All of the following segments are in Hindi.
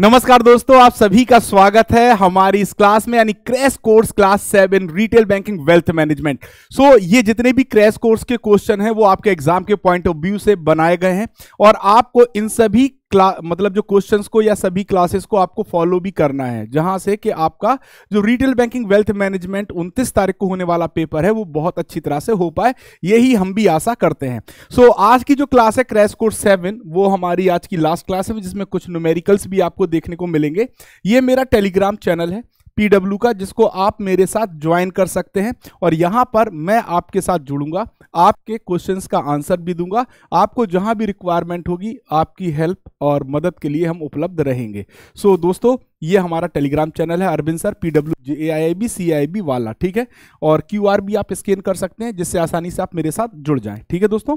नमस्कार दोस्तों आप सभी का स्वागत है हमारी इस क्लास में यानी crash course class seven retail banking wealth management so ये जितने भी क्रैश कोर्स के क्वेश्चन हैं वो आपके एग्जाम के पॉइंट ऑफ व्यू से बनाए गए हैं और आपको इन सभी क्ला मतलब जो क्वेश्चंस को या सभी क्लासेस को आपको फॉलो भी करना है जहां से कि आपका जो रिटेल बैंकिंग वेल्थ मैनेजमेंट 29 तारीख को होने वाला पेपर है वो बहुत अच्छी तरह से हो पाए यही हम भी आशा करते हैं सो so, आज की जो क्लास है क्रैश कोर्स सेवन वो हमारी आज की लास्ट क्लास है जिसमें कुछ न्यूमेरिकल्स भी आपको देखने को मिलेंगे ये मेरा टेलीग्राम चैनल है पीडब्ल्यू का जिसको आप मेरे साथ ज्वाइन कर सकते हैं और यहाँ पर मैं आपके साथ जुड़ूंगा आपके क्वेश्चंस का आंसर भी दूंगा आपको जहाँ भी रिक्वायरमेंट होगी आपकी हेल्प और मदद के लिए हम उपलब्ध रहेंगे सो so, दोस्तों ये हमारा टेलीग्राम चैनल है Arvind sir P W A I I B C I B वाला ठीक है और क्यू आर भी आप स्कैन कर सकते हैं जिससे आसानी से आप मेरे साथ जुड़ जाएं ठीक है दोस्तों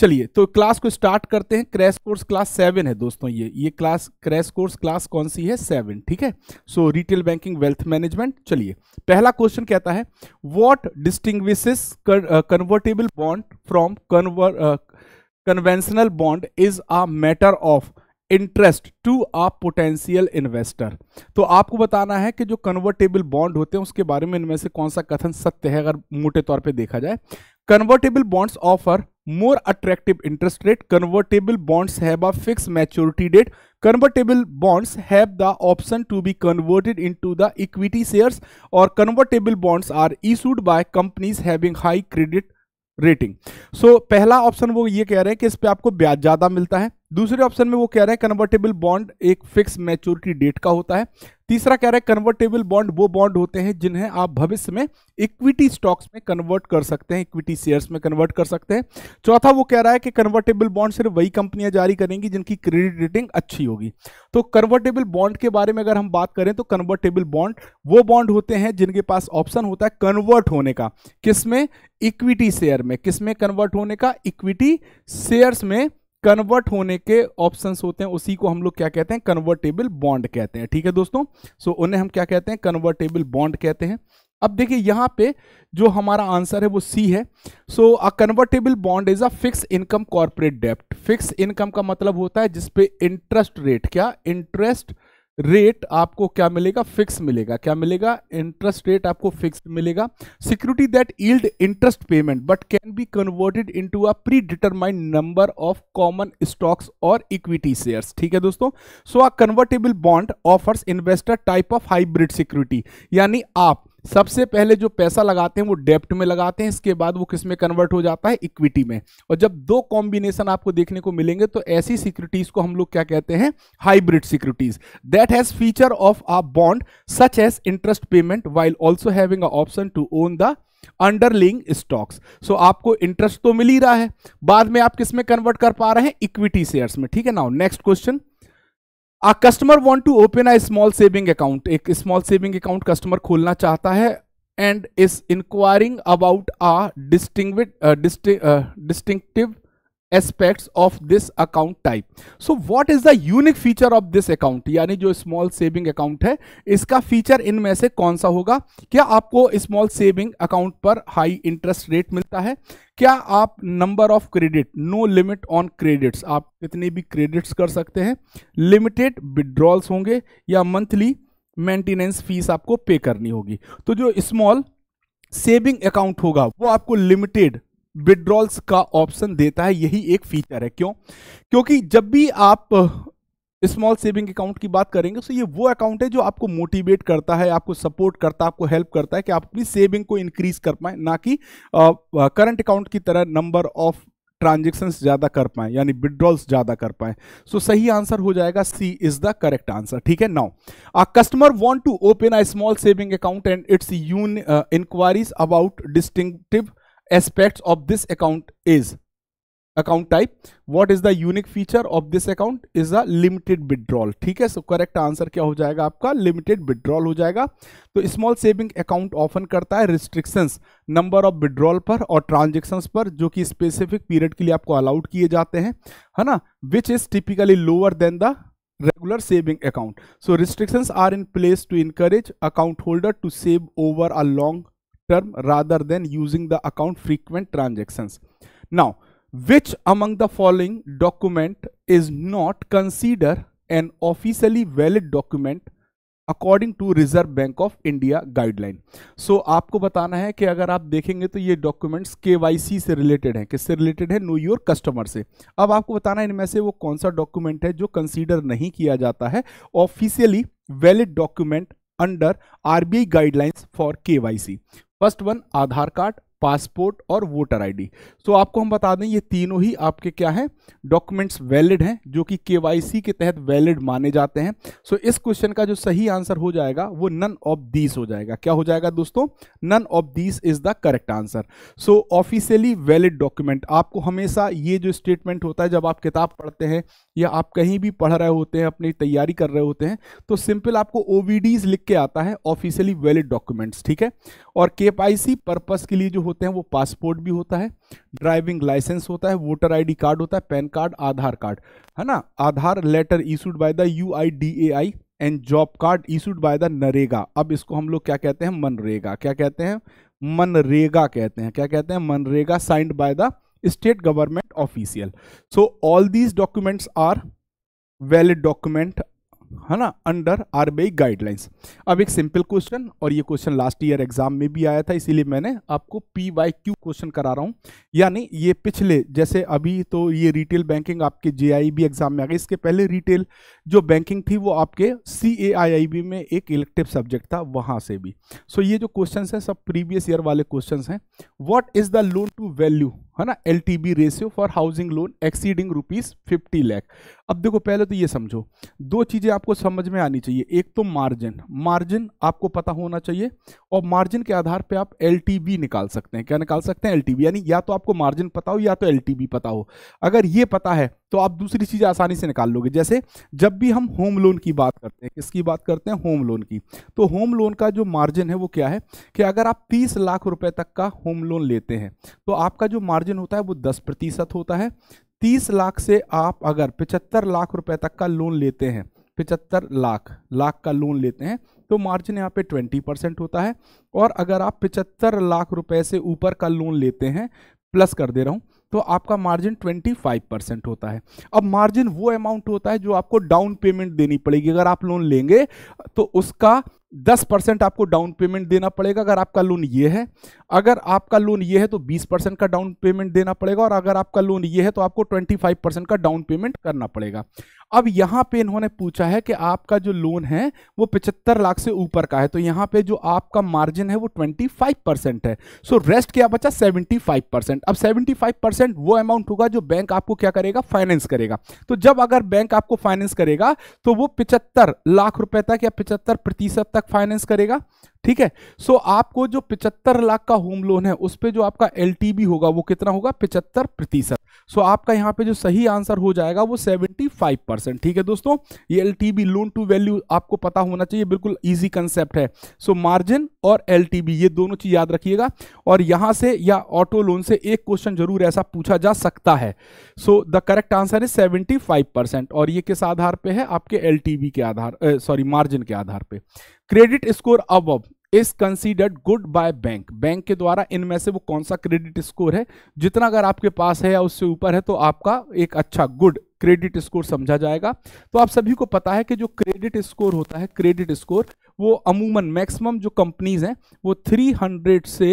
चलिए तो क्लास को स्टार्ट करते हैं क्रैश कोर्स क्लास सेवन है दोस्तों ये ये क्लास क्रैश कोर्स क्लास कौन सी है सेवन ठीक है so retail banking wealth management चलिए पहला क्वेश्चन कहता है what distinguish convertible bond from conver conventional bond is a matter of interest to a potential investor तो आपको बताना है कि जो कन्वर्टेबल बॉन्ड होते हैं उसके बारे में इनमें से कौन सा कथन सत्य है अगर मोटे तौर पे देखा जाए convertible bonds offer more attractive interest rate convertible bonds have a fix maturity date convertible bonds have the option to be converted into the equity shares और convertible bonds are issued by companies having high credit rating so पहला ऑप्शन वो ये कह रहे हैं कि इस पर आपको ब्याज ज़्यादा मिलता है दूसरे ऑप्शन में वो कह रहे हैं कन्वर्टेबल बॉन्ड एक फिक्स मैच्योरिटी डेट का होता है तीसरा कह रहा है कन्वर्टेबल बॉन्ड वो बॉन्ड होते हैं जिन्हें आप भविष्य में इक्विटी स्टॉक्स में कन्वर्ट कर सकते हैं इक्विटी शेयर्स में कन्वर्ट कर सकते हैं चौथा वो कह रहा है कि कन्वर्टेबल बॉन्ड सिर्फ वही कंपनियां जारी करेंगी जिनकी क्रेडिट रेटिंग अच्छी होगी तो कन्वर्टेबल बॉन्ड के बारे में अगर हम बात करें तो कन्वर्टेबल बॉन्ड वो बॉन्ड होते हैं जिनके पास ऑप्शन होता है कन्वर्ट होने का किसमें इक्विटी शेयर में किसमें कन्वर्ट होने का इक्विटी शेयर्स में कन्वर्ट होने के ऑप्शंस होते हैं उसी को हम लोग क्या कहते हैं कन्वर्टेबल बॉन्ड कहते हैं ठीक है दोस्तों सो so, उन्हें हम क्या कहते हैं कन्वर्टेबल बॉन्ड कहते हैं अब देखिए यहाँ पे जो हमारा आंसर है वो सी है so a convertible bond is a fix income corporate डेप्ट फिक्स इनकम का मतलब होता है जिसपे इंटरेस्ट रेट क्या इंटरेस्ट रेट आपको क्या मिलेगा फिक्स मिलेगा क्या मिलेगा इंटरेस्ट रेट आपको फिक्स मिलेगा security that yield interest payment but can be converted into a predetermined number of common stocks और इक्विटी शेयर्स ठीक है दोस्तों so a convertible bond offers investor type of hybrid security यानी आप सबसे पहले जो पैसा लगाते हैं वो डेप्ट में लगाते हैं इसके बाद वो किस में कन्वर्ट हो जाता है इक्विटी में और जब दो कॉम्बिनेशन आपको देखने को मिलेंगे तो ऐसी सिक्योरिटीज को हम लोग क्या कहते हैं hybrid securities that has feature of a bond such as interest payment while also having option to own the underlying stocks so आपको इंटरेस्ट तो मिल ही रहा है बाद में आप किस में कन्वर्ट कर पा रहे हैं इक्विटी शेयर्स में ठीक है now next question a customer want to open a small saving account एक स्मॉल सेविंग अकाउंट कस्टमर खोलना चाहता है and is inquiring about a distinct distinctive aspects of this account type so what is the unique feature of this account यानी जो स्मॉल सेविंग अकाउंट है इसका फीचर इनमें से कौन सा होगा क्या आपको स्मॉल सेविंग अकाउंट पर हाई इंटरेस्ट रेट मिलता है क्या आप number of credit no limit on credits आप कितने भी क्रेडिट्स कर सकते हैं लिमिटेड विड्रॉल्स होंगे या मंथली मेंटेनेंस फीस आपको पे करनी होगी तो जो स्मॉल सेविंग अकाउंट होगा वो आपको लिमिटेड विड्रॉल्स का ऑप्शन देता है यही एक फीचर है क्यों क्योंकि जब भी आप स्मॉल सेविंग अकाउंट की बात करेंगे तो ये वो अकाउंट है जो आपको मोटिवेट करता है आपको सपोर्ट करता है आपको हेल्प करता है कि आप अपनी सेविंग को इंक्रीज कर पाए ना कि करंट uh, अकाउंट uh, की तरह नंबर ऑफ ट्रांजेक्शन्स ज़्यादा कर पाए यानी विड्रॉल्स ज़्यादा कर पाए सो so, सही आंसर हो जाएगा C is the correct answer ठीक है now a customer want to open a small saving account and it's यून inquiries about distinctive aspects of this account is account type what is the unique feature of this account is a limited withdrawal ठीक है सो करेक्ट आंसर क्या हो जाएगा आपका लिमिटेड विदड्रॉल हो जाएगा तो स्मॉल सेविंग अकाउंट ऑफन करता है रिस्ट्रिक्शंस नंबर ऑफ विड्रॉल पर और ट्रांजेक्शन पर जो कि स्पेसिफिक पीरियड के लिए आपको अलाउड किए जाते हैं है ना which is typically lower than the regular saving account so restrictions are in place to encourage account holder to save over a long term rather than using the account frequent transactions. Now, which among the following document is not considered an officially valid document according to Reserve Bank of India guideline so आपको बताना है कि अगर आप देखेंगे तो ये डॉक्यूमेंट्स केवाईसी से रिलेटेड हैं किससे रिलेटेड है नो योर कस्टमर से अब आपको बताना इनमें से वो कौन सा डॉक्यूमेंट है जो कंसिडर नहीं किया जाता है officially valid document under RBI guidelines for KYC first one Aadhaar card passport और वोटर आईडी सो तो आपको हम बता दें ये तीनों ही आपके क्या हैं डॉक्यूमेंट्स वैलिड हैं जो कि केवाईसी के तहत वैलिड माने जाते हैं सो so, इस क्वेश्चन का जो सही आंसर हो जाएगा वो नन ऑफ दीस हो जाएगा क्या हो जाएगा दोस्तों none of these is the correct answer so officially valid document आपको हमेशा ये जो स्टेटमेंट होता है जब आप किताब पढ़ते हैं या आप कहीं भी पढ़ रहे होते हैं अपनी तैयारी कर रहे होते हैं तो सिंपल आपको ओ लिख के आता है ऑफिशियली वैलिड डॉक्यूमेंट्स ठीक है और के पर्पस के लिए जो होते हैं वो पासपोर्ट भी होता है ड्राइविंग लाइसेंस होता है वोटर आईडी कार्ड होता है पैन कार्ड आधार कार्ड है ना Aadhaar letter issued by the U I D A I and job card issued by the NREGA अब इसको हम लोग क्या कहते हैं मनरेगा क्या कहते हैं मनरेगा कहते हैं क्या कहते हैं MNREGA signed by the state government official so all these documents are valid document है ना अंडर आरबीआई गाइडलाइंस अब एक सिंपल क्वेश्चन और ये क्वेश्चन लास्ट ईयर एग्जाम में भी आया था इसीलिए मैंने आपको पी वाई क्यू क्वेश्चन करा रहा हूँ यानी ये पिछले जैसे अभी तो ये रिटेल बैंकिंग आपके जे एग्जाम में आ गई इसके पहले रिटेल जो बैंकिंग थी वो आपके सी ए आई आई बी में एक इलेक्टिव सब्जेक्ट था वहाँ से भी सो so ये जो क्वेश्चन हैं सब प्रीवियस ईयर वाले क्वेश्चन हैं what is the loan to value है ना L T B ratio for housing loan exceeding rupees fifty lakh अब देखो पहले तो ये समझो दो चीज़ें आपको समझ में आनी चाहिए एक तो मार्जिन मार्जिन आपको पता होना चाहिए और मार्जिन के आधार पे आप एल टी बी निकाल सकते हैं क्या निकाल सकते हैं एल टी बी यानी या तो आपको मार्जिन पता हो या तो एल टी बी पता हो अगर ये पता है तो आप दूसरी चीज़ आसानी से निकाल लोगे जैसे जब भी हम होम लोन की बात करते हैं किसकी बात करते हैं होम लोन की तो होम लोन का जो मार्जिन है वो क्या है कि अगर आप तीस लाख रुपए तक का होम लोन लेते हैं तो आपका जो मार्जिन होता है वो दस प्रतिशत होता है तीस लाख से आप अगर पिचहत्तर लाख रुपए तक का लोन लेते हैं पिचहत्तर लाख लाख का लोन लेते हैं तो मार्जिन यहाँ पे 20 परसेंट होता है और अगर आप पिचहत्तर लाख रुपए से ऊपर का लोन लेते हैं प्लस कर दे रहा हूँ तो आपका मार्जिन 25 परसेंट होता है अब मार्जिन वो अमाउंट होता है जो आपको डाउन पेमेंट देनी पड़ेगी अगर आप लोन लेंगे तो उसका 10 परसेंट आपको डाउन पेमेंट देना पड़ेगा अगर आपका लोन ये है अगर आपका लोन ये है तो 20 परसेंट का डाउन पेमेंट देना पड़ेगा और अगर आपका लोन ये है तो आपको 25 परसेंट का डाउन पेमेंट करना पड़ेगा अब यहां पे इन्होंने पूछा है कि आपका जो लोन है वो पिछहत्तर लाख से ऊपर का है तो यहां पे जो आपका मार्जिन है वो 25 परसेंट है सो so, रेस्ट क्या बचा 75 परसेंट अब 75 परसेंट वो अमाउंट होगा जो बैंक आपको क्या करेगा फाइनेंस करेगा तो जब अगर बैंक आपको फाइनेंस करेगा तो वो पिचहत्तर लाख रुपए तक या पिचहत्तर प्रतिशत तक फाइनेंस करेगा ठीक है सो so, आपको जो पिचहत्तर लाख का होम लोन है उस पर जो आपका एल होगा वो कितना होगा पिचहत्तर प्रतिशत सो आपका यहाँ पे जो सही आंसर हो जाएगा वो 75 परसेंट ठीक है दोस्तों ये एल लोन टू वैल्यू आपको पता होना चाहिए बिल्कुल ईजी कंसेप्ट है सो मार्जिन और एल ये दोनों चीज़ याद रखिएगा और यहाँ से या ऑटो लोन से एक क्वेश्चन जरूर ऐसा पूछा जा सकता है so the correct answer is seventy और ये किस आधार पर है आपके एल के आधार सॉरी मार्जिन के आधार पर क्रेडिट स्कोर अब is considered good by bank bank के द्वारा इनमें से वो कौन सा क्रेडिट स्कोर है जितना अगर आपके पास है या उससे ऊपर है तो आपका एक अच्छा गुड क्रेडिट स्कोर समझा जाएगा तो आप सभी को पता है कि जो क्रेडिट स्कोर होता है क्रेडिट स्कोर वो अमूमन मैक्सिमम जो कंपनीज हैं वो 300 से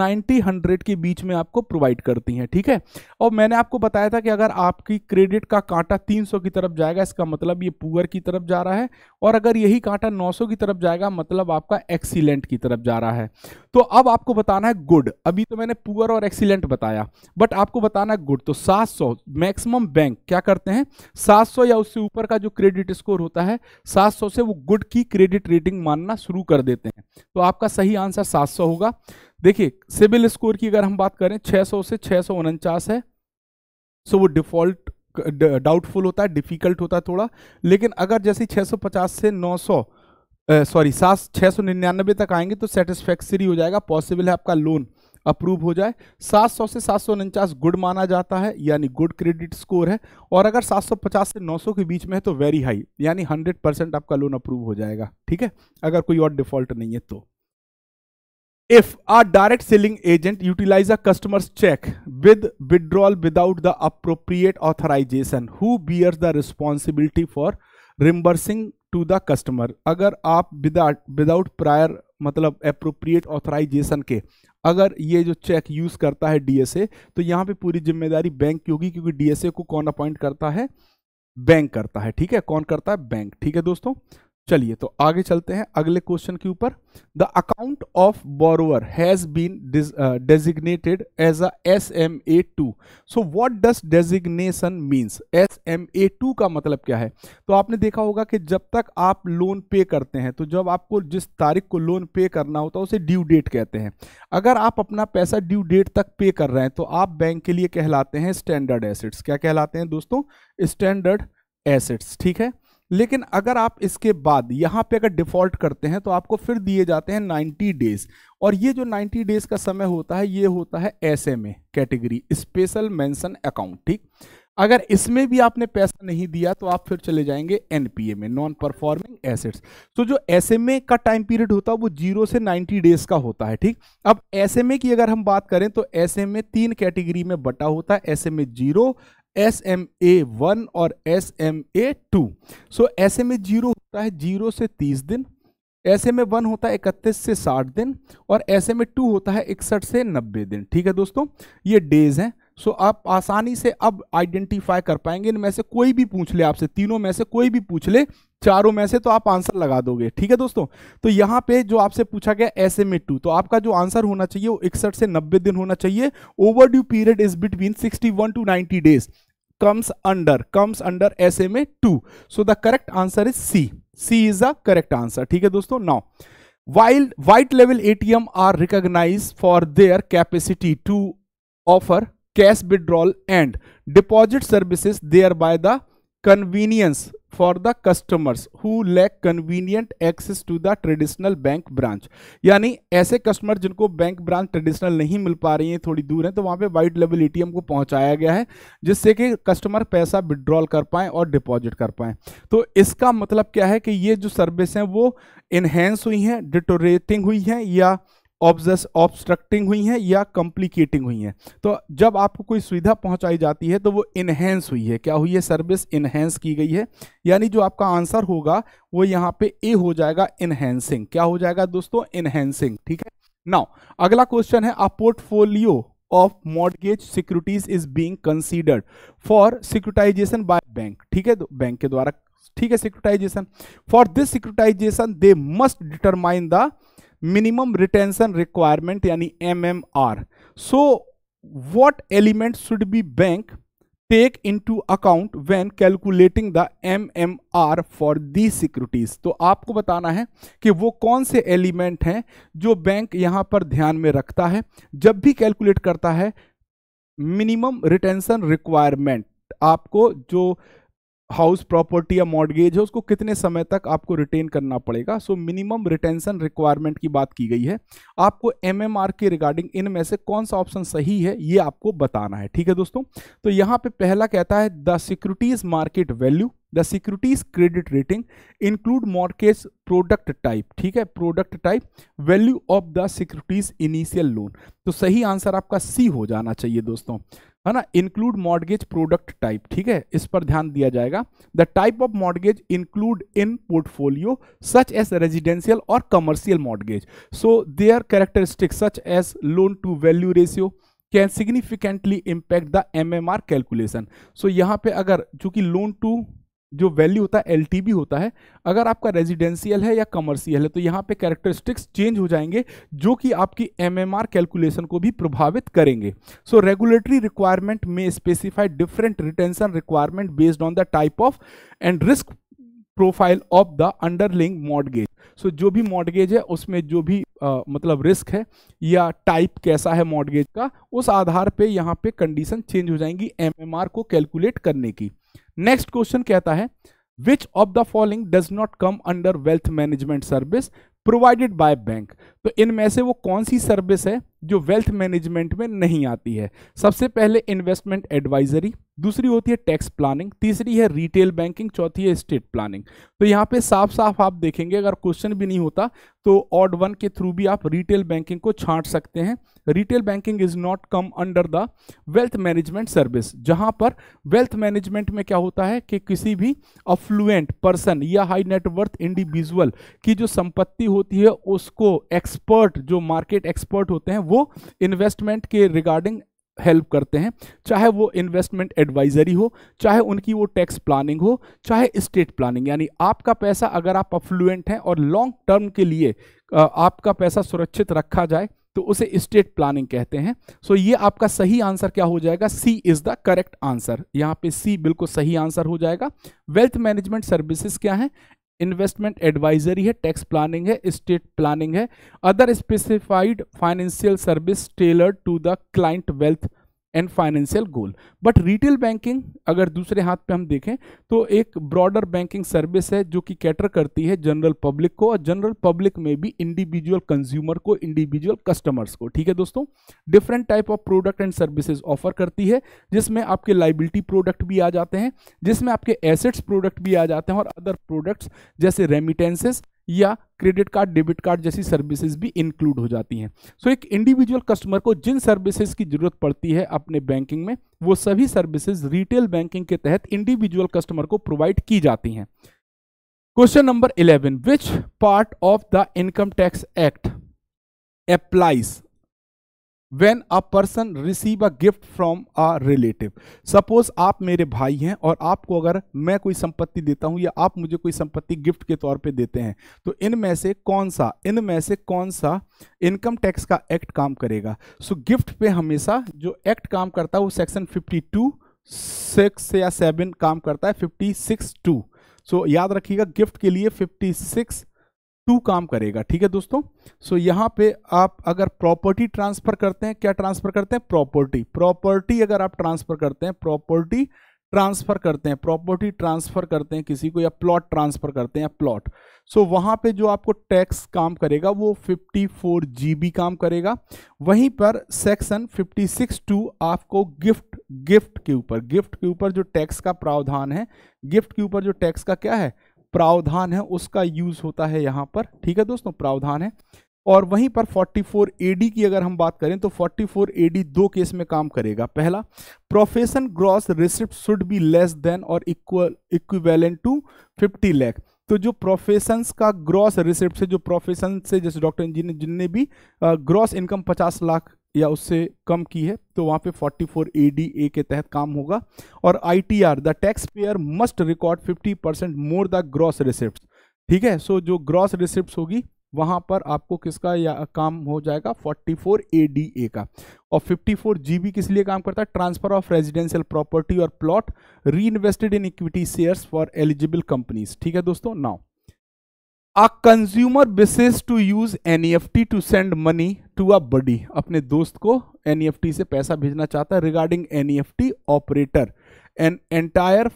90 हंड्रेड के बीच में आपको प्रोवाइड करती हैं ठीक है और मैंने आपको बताया था कि अगर आपकी क्रेडिट का कांटा 300 की तरफ जाएगा इसका मतलब ये पुअर की तरफ जा रहा है और अगर यही कांटा 900 की तरफ जाएगा मतलब आपका एक्सीलेंट की तरफ जा रहा है तो अब आपको बताना है गुड अभी तो मैंने पुअर और एक्सीलेंट बताया बट आपको बताना है गुड तो 700 मैक्सिमम बैंक क्या करते हैं 700 या उससे ऊपर का जो क्रेडिट स्कोर होता है 700 से वो गुड की क्रेडिट रेटिंग मानना शुरू कर देते हैं तो आपका सही आंसर 700 होगा देखिए सिविल स्कोर की अगर हम बात करें छह से छह है सो वो डिफॉल्ट डाउटफुल होता है डिफिकल्ट होता है थोड़ा लेकिन अगर जैसे 650 से 900 सॉरी सात छः सौ निन्यानबे तक आएंगे तो सेटिस्फैक्सरी हो जाएगा पॉसिबल है आपका लोन अप्रूव हो जाए सात सौ से सात सौ उनचास गुड माना जाता है यानी गुड क्रेडिट स्कोर है और अगर सात सौ पचास से नौ सौ के बीच में है तो वेरी हाई यानी हंड्रेड परसेंट आपका लोन अप्रूव हो जाएगा ठीक है अगर कोई और डिफॉल्ट नहीं है तो if a direct selling agent utilize a customers cheque with withdrawal without the appropriate authorization who bears the responsibility for reimbursing to the customer अगर आप विदाउट विदाउट प्रायर मतलब अप्रोप्रिएट ऑथराइजेशन के अगर ये जो चेक यूज़ करता है डीएसए तो यहाँ पे पूरी जिम्मेदारी बैंक की होगी क्योंकि डीएसए को कौन अपॉइंट करता है बैंक करता है ठीक है कौन करता है बैंक ठीक है दोस्तों चलिए तो आगे चलते हैं अगले क्वेश्चन के ऊपर the account of borrower has been designated as a S M A two so what does designation means S M A two का मतलब क्या है तो आपने देखा होगा कि जब तक आप लोन पे करते हैं तो जब आपको जिस तारीख को लोन पे करना होता है उसे ड्यू डेट कहते हैं अगर आप अपना पैसा ड्यू डेट तक पे कर रहे हैं तो आप बैंक के लिए कहलाते हैं स्टैंडर्ड एसेट्स क्या कहलाते हैं दोस्तों स्टैंडर्ड एसेट्स ठीक है लेकिन अगर आप इसके बाद यहाँ पे अगर डिफॉल्ट करते हैं तो आपको फिर दिए जाते हैं 90 डेज और ये जो 90 डेज का समय होता है ये होता है ऐसे में कैटेगरी स्पेशल मेंशन अकाउंट ठीक अगर इसमें भी आपने पैसा नहीं दिया तो आप फिर चले जाएंगे एनपीए में नॉन परफॉर्मिंग एसेट्स तो जो एस का टाइम पीरियड होता है वो जीरो से नाइन्टी डेज का होता है ठीक अब एस की अगर हम बात करें तो एस तीन कैटेगरी में बटा होता है A zero S M A one और S M A two so S M A zero होता है जीरो से तीस दिन एस एम ए वन होता है इकतीस से साठ दिन और एस एम ए टू होता है इकसठ से नब्बे दिन ठीक है दोस्तों ये डेज हैं सो आप आसानी से अब आइडेंटिफाई कर पाएंगे इनमें से कोई भी पूछ ले आपसे तीनों में से कोई भी पूछ ले चारों में से तो आप आंसर लगा दोगे ठीक है दोस्तों तो यहाँ पे जो आपसे पूछा गया एस एम टू तो आपका जो आंसर होना चाहिए वो इकसठ से नब्बे दिन होना चाहिए overdue period is between sixty one to ninety days comes under comes under M A two so the correct answer is C C is the correct answer ठीक है दोस्तों नाउ वाइट लेवल A T M are recognise for their capacity to offer cash withdrawal and deposit services thereby the convenience for the customers who lack convenient access to the traditional bank branch यानी ऐसे कस्टमर जिनको बैंक ब्रांच ट्रेडिशनल नहीं मिल पा रही है थोड़ी दूर है तो वहाँ पे वाइट लेवल एटीएम को पहुँचाया गया है जिससे कि कस्टमर पैसा विड्रॉल कर पाएँ और डिपॉजिट कर पाए तो इसका मतलब क्या है कि ये जो सर्विस हैं वो इन्हेंस हुई हैं डिटोरेटिंग हुई हैं या ऑब्स्ट्रक्टिंग हुई हैं या कॉम्प्लिकेटिंग हुई हैं तो जब आपको कोई सुविधा पहुंचाई जाती है तो वो इन्हेंस हुई है क्या हुई है सर्विस इन्हेंस की गई है यानी जो आपका आंसर होगा वो यहाँ पे ए हो जाएगा इन्हेंसिंग क्या हो जाएगा दोस्तों इन्हेंसिंग ठीक है नाउ अगला क्वेश्चन है a portfolio of mortgage securities is being considered for securitisation by bank ठीक है बैंक के द्वारा ठीक है securitisation for this securitisation they must determine the minimum retention requirement यानी MMR so what element should be bank take into account when calculating the MMR for the securities तो आपको बताना है कि वो कौन से एलिमेंट हैं जो बैंक यहां पर ध्यान में रखता है जब भी कैलकुलेट करता है मिनिमम रिटेंशन रिक्वायरमेंट आपको जो हाउस प्रॉपर्टी या मॉडगेज है उसको कितने समय तक आपको रिटेन करना पड़ेगा सो मिनिमम रिटेंशन रिक्वायरमेंट की बात की गई है आपको एमएमआर के रिगार्डिंग इनमें से कौन सा ऑप्शन सही है ये आपको बताना है ठीक है दोस्तों तो यहाँ पे पहला कहता है the securities market value the securities credit rating include mortgage product type ठीक है product type value of the securities initial loan तो सही आंसर आपका सी हो जाना चाहिए दोस्तों है ना इंक्लूड मॉडगेज प्रोडक्ट टाइप ठीक है इस पर ध्यान दिया जाएगा the type of mortgage include in portfolio such as residential और commercial mortgage so their characteristic such as loan to value ratio can significantly impact the M M R calculation so यहाँ पे अगर चूंकि लोन टू जो वैल्यू होता है एल होता है अगर आपका रेजिडेंशियल है या कमर्शियल है तो यहाँ पे कैरेक्टरिस्टिक्स चेंज हो जाएंगे जो कि आपकी एम कैलकुलेशन को भी प्रभावित करेंगे सो रेगुलेटरी रिक्वायरमेंट में specified different retention requirement based on the type of and risk profile of the underlying mortgage so जो भी मॉडगेज है उसमें जो भी आ, मतलब रिस्क है या टाइप कैसा है मॉडगेज का उस आधार पे यहाँ पे कंडीशन चेंज हो जाएंगी एमएमआर को कैलकुलेट करने की नेक्स्ट क्वेश्चन कहता है which of the following does not come under wealth management service provided by bank तो इनमें से वो कौन सी सर्विस है जो वेल्थ मैनेजमेंट में नहीं आती है सबसे पहले इन्वेस्टमेंट एडवाइजरी दूसरी होती है टैक्स प्लानिंग तीसरी है रिटेल बैंकिंग चौथी है स्टेट प्लानिंग तो यहाँ पे साफ साफ आप देखेंगे अगर क्वेश्चन भी नहीं होता तो ऑड वन के थ्रू भी आप रिटेल बैंकिंग को छांट सकते हैं retail banking is not come under the wealth management service जहां पर वेल्थ मैनेजमेंट में क्या होता है कि किसी भी अफ्लुएंट पर्सन या हाई नेटवर्थ इंडिविजुअल की जो संपत्ति होती है उसको एक्सपर्ट जो मार्केट एक्सपर्ट होते हैं वो इन्वेस्टमेंट के रिगार्डिंग हेल्प करते हैं चाहे वो इन्वेस्टमेंट एडवाइजरी हो चाहे उनकी वो टैक्स प्लानिंग हो चाहे स्टेट प्लानिंग यानी आपका पैसा अगर आप अफ्लुएंट हैं और लॉन्ग टर्म के लिए आपका पैसा सुरक्षित रखा जाए तो उसे स्टेट प्लानिंग कहते हैं सो so ये आपका सही आंसर क्या हो जाएगा C is the correct answer यहाँ पे सी बिल्कुल सही आंसर हो जाएगा वेल्थ मैनेजमेंट सर्विसेज क्या है इन्वेस्टमेंट एडवाइजरी है टैक्स प्लानिंग है स्टेट प्लानिंग है other specified financial service tailor to the client wealth and financial goal but retail banking अगर दूसरे हाथ पे हम देखें तो एक ब्रॉडर बैंकिंग सर्विस है जो कि कैटर करती है जनरल पब्लिक को और जनरल पब्लिक में भी इंडिविजुअल कंज्यूमर को इंडिविजुअल कस्टमर्स को ठीक है दोस्तों different type of product and services offer करती है जिसमें आपके लाइबिलिटी प्रोडक्ट भी आ जाते हैं जिसमें आपके एसेट्स प्रोडक्ट भी आ जाते हैं और अदर प्रोडक्ट्स जैसे रेमिटेंसेस या क्रेडिट कार्ड डेबिट कार्ड जैसी सर्विसेज भी इंक्लूड हो जाती हैं सो so, एक इंडिविजुअल कस्टमर को जिन सर्विसेज की जरूरत पड़ती है अपने बैंकिंग में वो सभी सर्विसेज रिटेल बैंकिंग के तहत इंडिविजुअल कस्टमर को प्रोवाइड की जाती हैं question number eleven which part of the income tax act applies when a person receive a gift from a relative suppose आप मेरे भाई हैं और आपको अगर मैं कोई संपत्ति देता हूं या आप मुझे कोई संपत्ति गिफ्ट के तौर पे देते हैं तो इनमें से कौन सा इनमें से कौन सा इनकम टैक्स का एक्ट काम करेगा सो so, गिफ्ट पे हमेशा जो एक्ट काम करता है वो सेक्शन फिफ्टी टू सिक्स या सेवन काम करता है फिफ्टी सिक्स टू सो याद रखिएगा गिफ्ट के लिए फिफ्टी सिक्स टू काम करेगा ठीक है दोस्तों सो so, यहाँ पे आप अगर प्रॉपर्टी ट्रांसफर करते हैं क्या ट्रांसफर करते हैं प्रॉपर्टी प्रॉपर्टी अगर आप ट्रांसफर करते हैं प्रॉपर्टी ट्रांसफर करते हैं प्रॉपर्टी ट्रांसफर करते हैं किसी को या प्लॉट ट्रांसफर करते हैं प्लॉट सो so, वहाँ पे जो आपको टैक्स काम करेगा वो 54 जीबी काम करेगा वहीं पर सेक्शन 56 टू आपको गिफ्ट गिफ्ट के ऊपर गिफ्ट के ऊपर जो टैक्स का प्रावधान है गिफ्ट के ऊपर जो टैक्स का क्या है प्रावधान है उसका यूज होता है यहाँ पर ठीक है दोस्तों प्रावधान है और वहीं पर 44 एडी की अगर हम बात करें तो 44 एडी दो केस में काम करेगा पहला profession gross receipt should be less than और इक्वल इक्विवेलेंट टू 50 लैख तो जो प्रोफेशन का ग्रॉस रिसिप्ट से जो प्रोफेशन से जैसे डॉक्टर इंजीनियर जिनने भी ग्रॉस इनकम 50 लाख या उससे कम की है तो वहां पे 44 ए के तहत काम होगा और I T R the taxpayer must record 50 percent more the gross receipt ठीक है सो so, जो ग्रॉस रिसिप्ट होगी वहां पर आपको किसका या काम हो जाएगा 44 ए का और 54 बी किस लिए काम करता है ट्रांसफर ऑफ रेजिडेंशियल प्रॉपर्टी और plot reinvested in equity shares for eligible companies ठीक है दोस्तों now a consumer basis to use NEFT to send money to a buddy अपने दोस्त को एनईएफटी e से पैसा भेजना चाहता है regarding NEFT operator an entire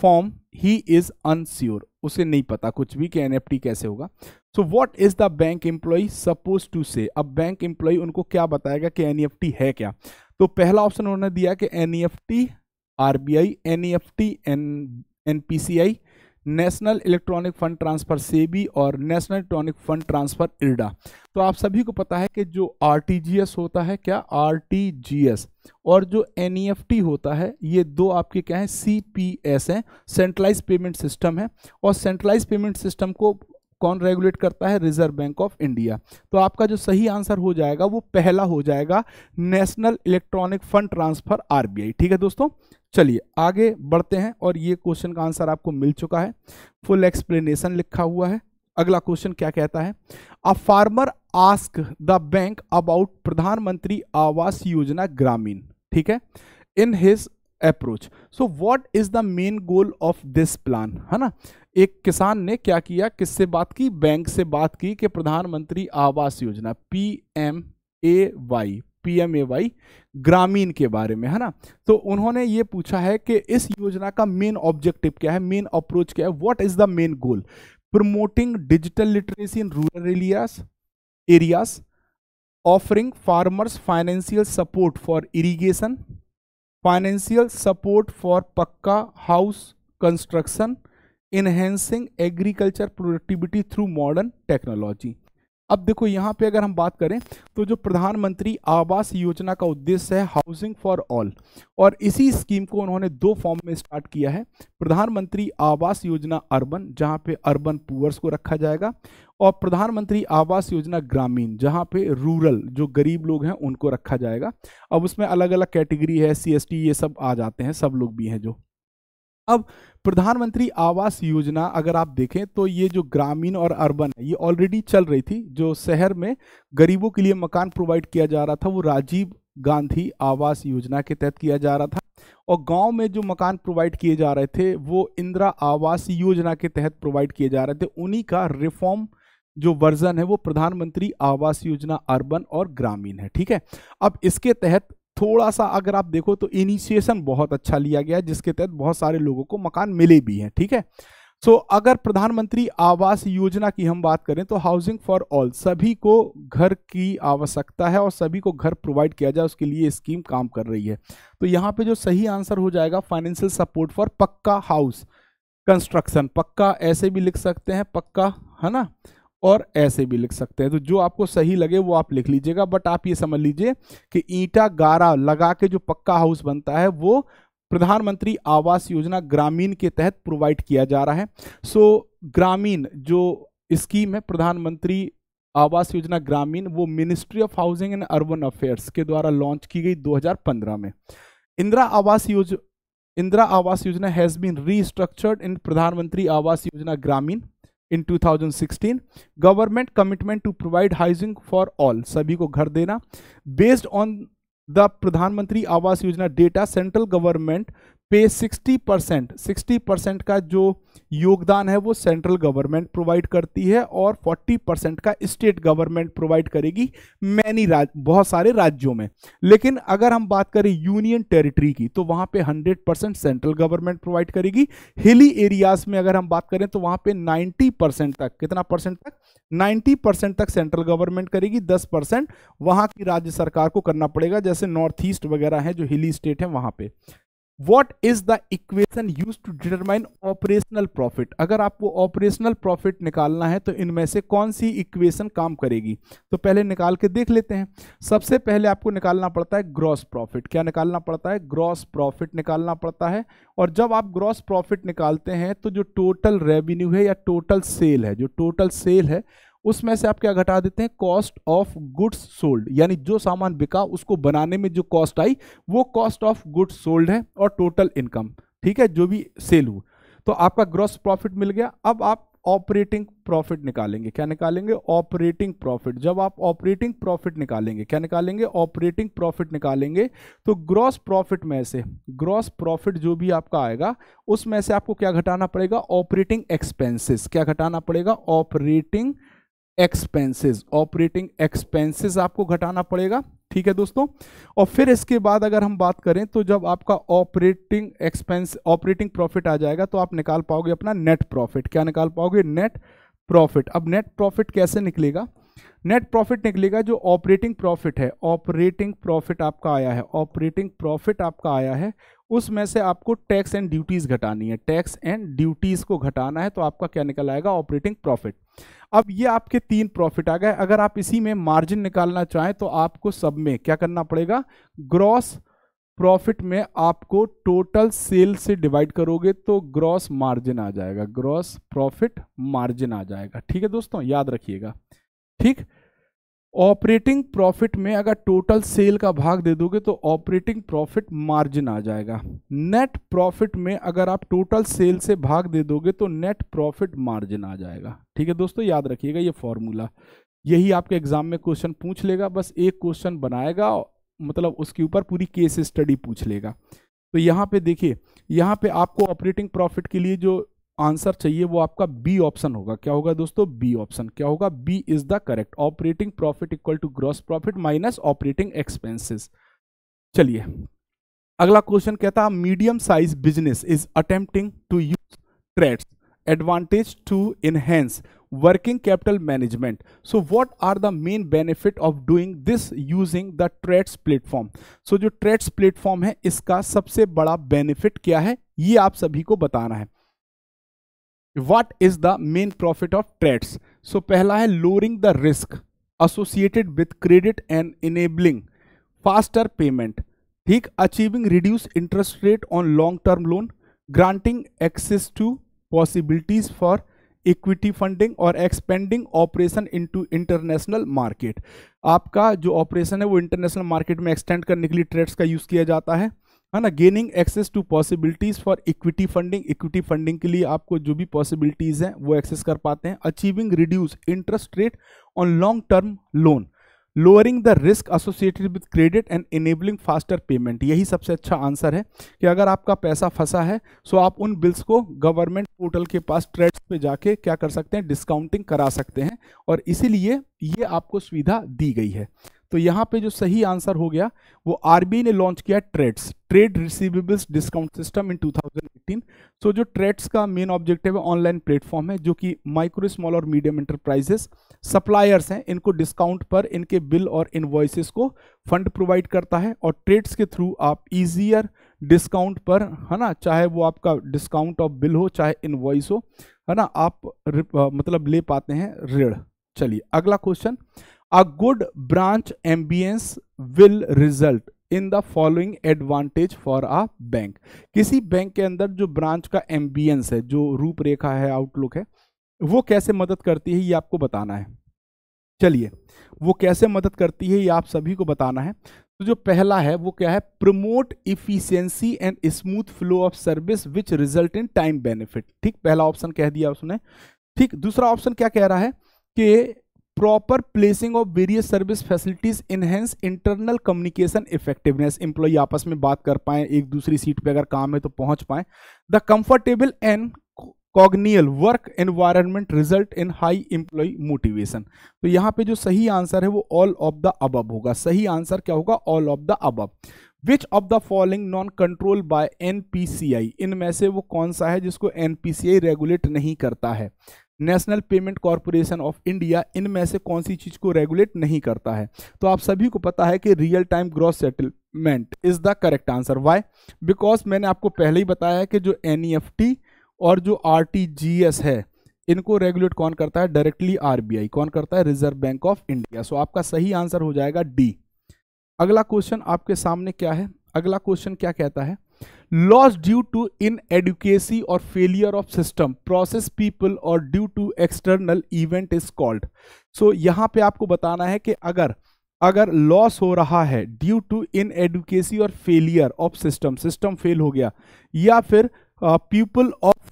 form he is unsure उसे नहीं पता कुछ भी कि एनएफटी e कैसे होगा so what is the bank employ suppose to say अब बैंक एम्प्लॉय उनको क्या बताएगा कि एनईएफटी e है क्या तो पहला ऑप्शन उन्होंने दिया कि NEFT RBI NEFT and NPCI national electronic fund transfer SEBI और national electronic fund transfer IRDA तो आप सभी को पता है कि जो आर होता है क्या आर और जो एन होता है ये दो आपके क्या है सी पी एस हैं सेंट्रलाइज पेमेंट सिस्टम है और सेंट्रलाइज पेमेंट सिस्टम को कौन रेगुलेट करता है रिजर्व बैंक ऑफ इंडिया तो आपका जो सही आंसर हो जाएगा वो पहला हो जाएगा national electronic fund transfer RBI ठीक है दोस्तों चलिए आगे बढ़ते हैं और ये क्वेश्चन का आंसर आपको मिल चुका है फुल एक्सप्लेनेशन लिखा हुआ है अगला क्वेश्चन क्या कहता है a farmer ask the bank about Pradhan Mantri Awas Yojana Gramin ठीक है in his approach so what is the main goal of this plan है ना एक किसान ने क्या किया किससे बात की बैंक से बात की कि Pradhan Mantri Awas Yojana P M A Y P M A Y Gramin के बारे में है ना तो उन्होंने ये पूछा है कि इस योजना का मेन ऑब्जेक्टिव क्या है मेन अप्रोच क्या है what is the main goal promoting digital literacy in rural area areas offering farmers financial support for irrigation financial support for pucca house construction enhancing agriculture productivity through modern technology अब देखो यहाँ पे अगर हम बात करें तो जो प्रधानमंत्री आवास योजना का उद्देश्य है हाउसिंग फॉर ऑल और इसी स्कीम को उन्होंने दो फॉर्म में स्टार्ट किया है प्रधानमंत्री आवास योजना अर्बन जहाँ पे अर्बन पुअर्स को रखा जाएगा और प्रधानमंत्री आवास योजना ग्रामीण जहाँ पे रूरल जो गरीब लोग हैं उनको रखा जाएगा अब उसमें अलग अलग कैटेगरी है सी ये सब आ जाते हैं सब लोग भी हैं जो अब प्रधानमंत्री आवास योजना अगर आप देखें तो ये जो ग्रामीण और अर्बन है ये ऑलरेडी चल रही थी जो शहर में गरीबों के लिए मकान प्रोवाइड किया जा रहा था वो राजीव गांधी आवास योजना के तहत किया जा रहा था और गांव में जो मकान प्रोवाइड किए जा रहे थे वो इंदिरा आवास योजना के तहत प्रोवाइड किए जा रहे थे उन्हीं का रिफॉर्म जो वर्जन है वो प्रधानमंत्री आवास योजना अर्बन और ग्रामीण है ठीक है अब इसके तहत थोड़ा सा अगर आप देखो तो इनिशिएशन बहुत अच्छा लिया गया जिसके तहत बहुत सारे लोगों को मकान मिले भी हैं ठीक है सो so, अगर प्रधानमंत्री आवास योजना की हम बात करें तो हाउसिंग फॉर ऑल सभी को घर की आवश्यकता है और सभी को घर प्रोवाइड किया जाए उसके लिए स्कीम काम कर रही है तो यहाँ पे जो सही आंसर हो जाएगा financial support for pucca house construction पक्का ऐसे भी लिख सकते हैं पक्का है ना और ऐसे भी लिख सकते हैं तो जो आपको सही लगे वो आप लिख लीजिएगा बट आप ये समझ लीजिए कि ईटा गारा लगा के जो पक्का हाउस बनता है वो प्रधानमंत्री आवास योजना ग्रामीण के तहत प्रोवाइड किया जा रहा है सो ग्रामीण जो स्कीम है प्रधानमंत्री आवास योजना ग्रामीण वो ministry of housing and urban affairs के द्वारा लॉन्च की गई 2015 में इंदिरा आवास योजना इंदिरा आवास योजना हैज बीन रीस्ट्रक्चर्ड इन प्रधानमंत्री Awas Yojana Gramin in 2016 government commitment to provide housing for all सभी को घर देना बेस्ड ऑन द प्रधानमंत्री आवास योजना डेटा सेंट्रल गवर्नमेंट पे 60 परसेंट सिक्सटी परसेंट का जो योगदान है वो सेंट्रल गवर्नमेंट प्रोवाइड करती है और 40 परसेंट का स्टेट गवर्नमेंट प्रोवाइड करेगी मैनी राज बहुत सारे राज्यों में लेकिन अगर हम बात करें यूनियन टेरिटरी की तो वहाँ पे 100 परसेंट सेंट्रल गवर्नमेंट प्रोवाइड करेगी हिली एरियाज में अगर हम बात करें तो वहाँ पे 90 परसेंट तक कितना परसेंट तक नाइन्टी परसेंट तक सेंट्रल गवर्नमेंट करेगी दस परसेंट वहाँ की राज्य सरकार को करना पड़ेगा जैसे नॉर्थ ईस्ट वगैरह है जो हिली स्टेट है वहाँ पे what is the equation use to determine operational profit अगर आपको ऑपरेशनल प्रॉफिट निकालना है तो इनमें से कौन सी इक्वेशन काम करेगी तो पहले निकाल के देख लेते हैं सबसे पहले आपको निकालना पड़ता है ग्रॉस प्रॉफिट क्या निकालना पड़ता है ग्रॉस प्रॉफिट निकालना पड़ता है और जब आप ग्रॉस प्रॉफिट निकालते हैं तो जो टोटल रेवेन्यू है या टोटल सेल है जो टोटल सेल है उसमें से आप क्या घटा देते हैं कॉस्ट ऑफ गुड्स सोल्ड यानी जो सामान बिका उसको बनाने में जो कॉस्ट आई वो कॉस्ट ऑफ गुड्स सोल्ड है और टोटल इनकम ठीक है जो भी सेल हुआ तो आपका ग्रॉस प्रॉफिट मिल गया अब आप ऑपरेटिंग प्रॉफिट निकालेंगे क्या निकालेंगे ऑपरेटिंग प्रॉफिट जब आप ऑपरेटिंग प्रॉफिट निकालेंगे क्या निकालेंगे ऑपरेटिंग प्रॉफिट निकालेंगे तो ग्रॉस प्रॉफिट में से ग्रॉस प्रॉफिट जो भी आपका आएगा उसमें से आपको क्या घटाना पड़ेगा ऑपरेटिंग एक्सपेंसेस क्या घटाना पड़ेगा ऑपरेटिंग एक्सपेंसेस ऑपरेटिंग एक्सपेंसेस आपको घटाना पड़ेगा ठीक है दोस्तों और फिर इसके बाद अगर हम बात करें तो जब आपका ऑपरेटिंग एक्सपेंस ऑपरेटिंग प्रॉफिट आ जाएगा तो आप निकाल पाओगे अपना नेट प्रॉफिट क्या निकाल पाओगे नेट प्रॉफिट अब नेट प्रॉफिट कैसे निकलेगा नेट प्रॉफिट निकलेगा जो ऑपरेटिंग प्रॉफिट है ऑपरेटिंग प्रॉफिट आपका आया है ऑपरेटिंग प्रॉफिट आपका आया है उसमें से आपको टैक्स एंड ड्यूटीज़ घटानी है टैक्स एंड ड्यूटीज़ को घटाना है तो आपका क्या निकल आएगा ऑपरेटिंग प्रॉफिट अब ये आपके तीन प्रॉफिट आ गए अगर आप इसी में मार्जिन निकालना चाहें तो आपको सब में क्या करना पड़ेगा ग्रॉस प्रॉफिट में आपको टोटल सेल से डिवाइड करोगे तो ग्रॉस मार्जिन आ जाएगा ग्रॉस प्रॉफिट मार्जिन आ जाएगा ठीक है दोस्तों याद रखिएगा ठीक ऑपरेटिंग प्रॉफिट में अगर टोटल सेल का भाग दे दोगे तो ऑपरेटिंग प्रॉफिट मार्जिन आ जाएगा नेट प्रॉफिट में अगर आप टोटल सेल से भाग दे दोगे तो नेट प्रॉफिट मार्जिन आ जाएगा ठीक है दोस्तों याद रखिएगा ये फॉर्मूला यही आपके एग्जाम में क्वेश्चन पूछ लेगा बस एक क्वेश्चन बनाएगा मतलब उसके ऊपर पूरी केस स्टडी पूछ लेगा तो यहाँ पे देखिए यहाँ पे आपको ऑपरेटिंग प्रॉफिट के लिए जो आंसर चाहिए वो आपका बी ऑप्शन होगा क्या होगा दोस्तों बी ऑप्शन क्या होगा B is the correct operating profit equal to gross profit minus operating expenses चलिए अगला क्वेश्चन कहता है medium size business is attempting to use TReDS advantage to enhance working capital management so what are the main benefit of doing this using the TReDS platform so जो ट्रेड्स प्लेटफॉर्म है इसका सबसे बड़ा बेनिफिट क्या है ये आप सभी को बताना है what is the main profit of TReDS so पहला है lowering the risk associated with credit and enabling faster payment ठीक achieving reduce interest rate on long term loan granting access to possibilities for equity funding और expending operation into international market आपका जो ऑपरेशन है वो इंटरनेशनल मार्केट में एक्सटेंड करने के लिए ट्रेड्स का यूज़ किया जाता है है ना gaining access to possibilities for equity funding equity funding के लिए आपको जो भी पॉसिबिलिटीज़ हैं वो एक्सेस कर पाते हैं achieving reduce interest rate on long term loan lowering the risk associated with credit and enabling faster payment यही सबसे अच्छा आंसर है कि अगर आपका पैसा फंसा है सो आप उन बिल्स को गवर्नमेंट पोर्टल के पास ट्रेड्स पे जाके क्या कर सकते हैं डिस्काउंटिंग करा सकते हैं और इसीलिए ये आपको सुविधा दी गई है तो यहाँ पे जो सही आंसर हो गया वो आरबीआई ने लॉन्च किया TReDS trade receivables discount system in 2018 so जो ट्रेड्स का मेन ऑब्जेक्टिव है ऑनलाइन प्लेटफॉर्म है जो कि माइक्रो स्मॉल और मीडियम इंटरप्राइजेस सप्लायर्स हैं इनको डिस्काउंट पर इनके बिल और इन्वॉइसेस को फंड प्रोवाइड करता है और ट्रेड्स के थ्रू आप ईजियर डिस्काउंट पर है ना चाहे वो आपका डिस्काउंट ऑफ बिल हो चाहे इन्वॉइस हो है ना आप मतलब ले पाते हैं ऋण चलिए अगला question a good branch ambience will result in the following advantage for a bank किसी बैंक के अंदर जो ब्रांच का एम्बियंस है जो रूपरेखा है आउटलुक है वो कैसे मदद करती है ये आपको बताना है चलिए वो कैसे मदद करती है ये आप सभी को बताना है तो जो पहला है वो क्या है promote efficiency and smooth flow of service which result in time benefit ठीक पहला ऑप्शन कह दिया उसने ठीक दूसरा ऑप्शन क्या कह रहा है कि proper placing of various service facilities enhance internal communication effectiveness employ आपस में बात कर पाए एक दूसरी सीट पे अगर काम है तो पहुंच पाए the comfortable and congenial work environment result in high employ motivation तो यहाँ पे जो सही आंसर है वो ऑल ऑफ द अबब होगा सही आंसर क्या होगा all of the above which of the following non control by N P C I इनमें से वो कौन सा है जिसको N P C I regulate नहीं करता है National Payment Corporation of India इनमें से कौन सी चीज़ को रेगुलेट नहीं करता है तो आप सभी को पता है कि real time gross settlement is the correct answer why because मैंने आपको पहले ही बताया है कि जो एन e और जो आर है इनको रेगुलेट कौन करता है डायरेक्टली आरबीआई कौन करता है Reserve Bank of India so आपका सही आंसर हो जाएगा डी अगला क्वेश्चन आपके सामने क्या है अगला क्वेश्चन क्या कहता है loss due to inadequacy और failure of system process people और due to external event is called so यहाँ पे आपको बताना है कि अगर अगर लॉस हो रहा है ड्यू टू इन एडुकेसी और failure of system system fail हो गया या फिर पीपल uh, ऑफ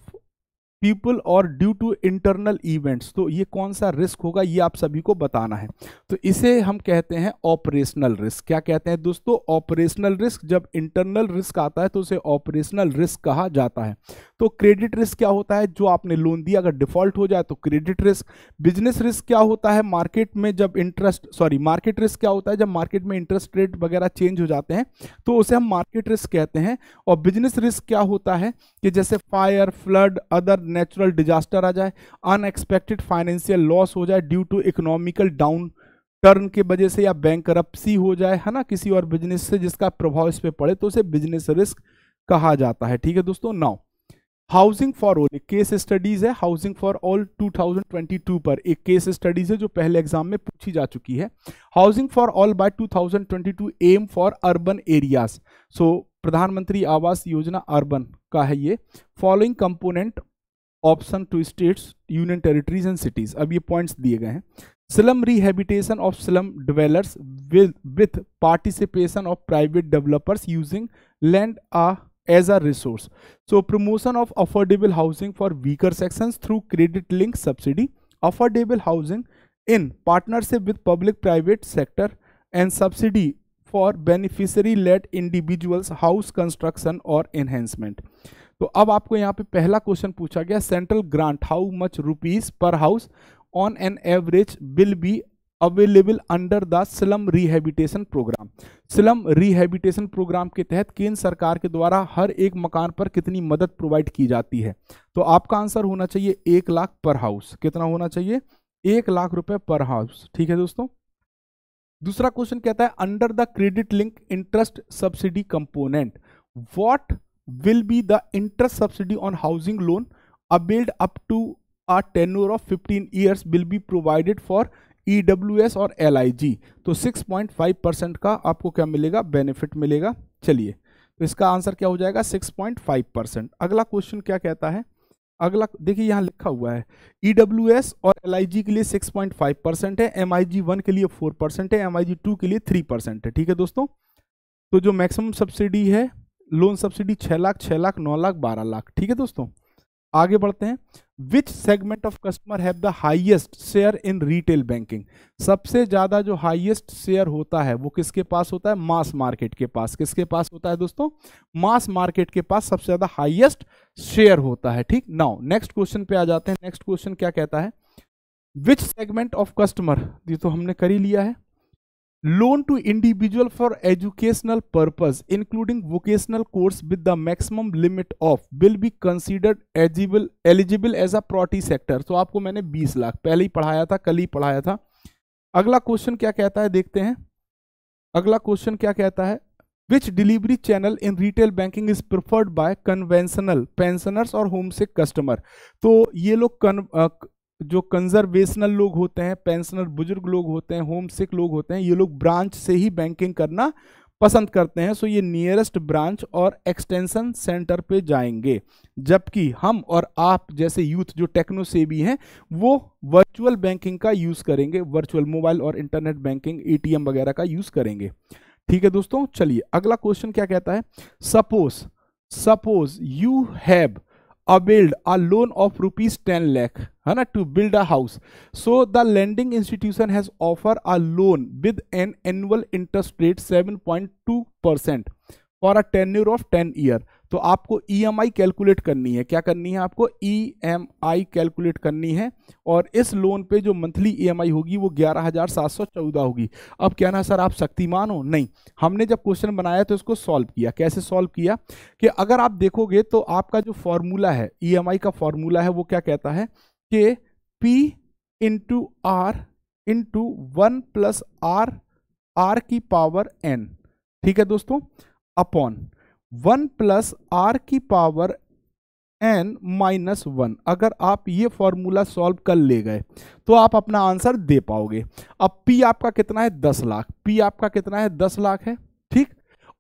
पीपल और ड्यू टू इंटरनल इवेंट्स तो ये कौन सा रिस्क होगा ये आप सभी को बताना है तो इसे हम कहते हैं ऑपरेशनल रिस्क क्या कहते हैं दोस्तों ऑपरेशनल रिस्क जब इंटरनल रिस्क आता है तो उसे ऑपरेशनल रिस्क कहा जाता है तो क्रेडिट रिस्क क्या होता है जो आपने लोन दिया अगर डिफॉल्ट हो जाए तो क्रेडिट रिस्क बिजनेस रिस्क क्या होता है मार्केट में जब इंटरेस्ट सॉरी मार्केट रिस्क क्या होता है जब मार्केट में इंटरेस्ट रेट वगैरह चेंज हो जाते हैं तो उसे हम मार्केट रिस्क कहते हैं और बिजनेस रिस्क क्या होता है कि जैसे fire flood other natural disaster आ जाए अनएक्सपेक्टेड फाइनेंशियल लॉस हो जाए due to economical downturn के वजह से या बैंक हो जाए है ना किसी और बिजनेस से जिसका प्रभाव इस पर पड़े तो उसे बिजनेस रिस्क कहा जाता है ठीक है दोस्तों नाउ हाउसिंग फॉर ऑल एक केस स्टडीज है हाउसिंग फॉर ऑल 2022 पर एक केस स्टडीज है जो पहले एग्जाम में पूछी जा चुकी है housing for all by 2022 M for urban areas so Pradhan Mantri Awas Yojana urban का है ये following component option to states union territories and cities अब ये पॉइंट्स दिए गए हैं slum rehabilitation of slum dwellers with participation of private developers using land uh as a resource so promotion of affordable housing for weaker section through credit link subsidy affordable housing in partnership with public private sector and subsidy for beneficiary led individuals house construction और एनहेंसमेंट तो अब आपको यहाँ पे पहला क्वेश्चन पूछा गया central grant how much rupees per house on an average will be available under the slum rehabilitation program slum rehabilitation program के तहत केंद्र सरकार के द्वारा हर एक मकान पर कितनी मदद प्रोवाइड की जाती है तो आपका आंसर होना चाहिए एक लाख पर हाउस कितना होना चाहिए एक लाख रुपए पर हाउस ठीक है दोस्तों दूसरा क्वेश्चन कहता है under the credit link interest subsidy component what will be the interest subsidy on housing loan availed up to a tenure of 15 years will be provided for EWS और LIG तो 6.5 परसेंट का आपको क्या मिलेगा बेनिफिट मिलेगा चलिए तो इसका आंसर क्या हो जाएगा 6.5 परसेंट अगला क्वेश्चन क्या कहता है अगला देखिए यहाँ लिखा हुआ है ई e और एल के लिए 6.5 परसेंट है एम आई वन के लिए 4 परसेंट है एम आई टू के लिए 3 परसेंट है ठीक है दोस्तों तो जो मैक्सिमम सब्सिडी है लोन सब्सिडी छः लाख छः लाख नौ लाख बारह लाख ठीक है दोस्तों आगे बढ़ते हैं which segment of customer have the highest share in retail banking सबसे ज़्यादा जो हाइएस्ट शेयर होता है वो किसके पास होता है मास मार्केट के पास किसके पास होता है दोस्तों मास मार्केट के पास सबसे ज़्यादा हाइएस्ट शेयर होता है ठीक नाउ नेक्स्ट क्वेश्चन पे आ जाते हैं नेक्स्ट क्वेश्चन क्या कहता है विच सेगमेंट ऑफ कस्टमर ये तो हमने कर ही लिया है loan to individual for educational purpose including vocational course with the maximum limit of will be considered eligible eligible as a property sector तो आपको मैंने 20 लाख पहले ही पढ़ाया था कल ही पढ़ाया था अगला क्वेश्चन क्या कहता है देखते हैं अगला क्वेश्चन क्या कहता है which delivery channel in retail banking is preferred by conventional pensioners और होम से कस्टमर तो ये लोग जो कंजर्वेशनल लोग होते हैं पेंशनर बुजुर्ग लोग होते हैं होम सिक लोग होते हैं ये लोग ब्रांच से ही बैंकिंग करना पसंद करते हैं सो ये नियरेस्ट ब्रांच और एक्सटेंशन सेंटर पे जाएंगे जबकि हम और आप जैसे यूथ जो टेक्नो से भी हैं वो वर्चुअल बैंकिंग का यूज़ करेंगे वर्चुअल मोबाइल और इंटरनेट बैंकिंग एटीएम वगैरह का यूज़ करेंगे ठीक है दोस्तों चलिए अगला क्वेश्चन क्या कहता है suppose suppose you have availed a loan of rupees ten lakh है ना to build a house so the lending institution has offer a loan with an annual interest rate 7.2 percent for a year of ten year तो आपको ई e कैलकुलेट करनी है क्या करनी है आपको ई e कैलकुलेट करनी है और इस लोन पे जो मंथली ई e होगी वो ग्यारह हज़ार सात सौ चौदह होगी अब क्या ना सर आप शक्तिमान हो नहीं हमने जब क्वेश्चन बनाया तो इसको सॉल्व किया कैसे सॉल्व किया कि अगर आप देखोगे तो आपका जो फॉर्मूला है ई का फॉर्मूला है वो क्या कहता है के P into R into one plus R R की पावर एन ठीक है दोस्तों अपॉन वन प्लस आर की पावर एन माइनस वन अगर आप ये फॉर्मूला सॉल्व कर ले गए तो आप अपना आंसर दे पाओगे अब पी आपका कितना है दस लाख पी आपका कितना है दस लाख है ठीक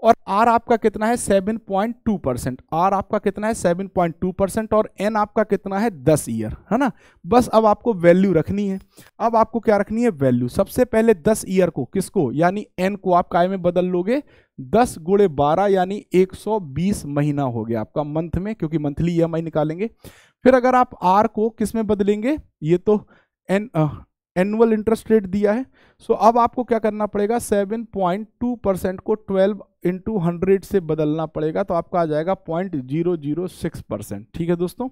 और आर आपका कितना है 7.2 परसेंट आर आपका कितना है 7.2 परसेंट और एन आपका कितना है 10 ईयर है ना बस अब आपको वैल्यू रखनी है अब आपको क्या रखनी है वैल्यू सबसे पहले 10 ईयर को किसको यानी एन को आप काय में बदल लोगे 10 गुड़े बारह यानी 120 महीना हो गया आपका मंथ में क्योंकि मंथली ई निकालेंगे फिर अगर आप आर को किस में बदलेंगे ये तो एन एनुअल इंटरेस्ट रेट दिया है सो अब आपको क्या करना पड़ेगा 7.2 परसेंट को 12 इंटू हंड्रेड से बदलना पड़ेगा तो आपका आ जाएगा point zero zero six percent ठीक है दोस्तों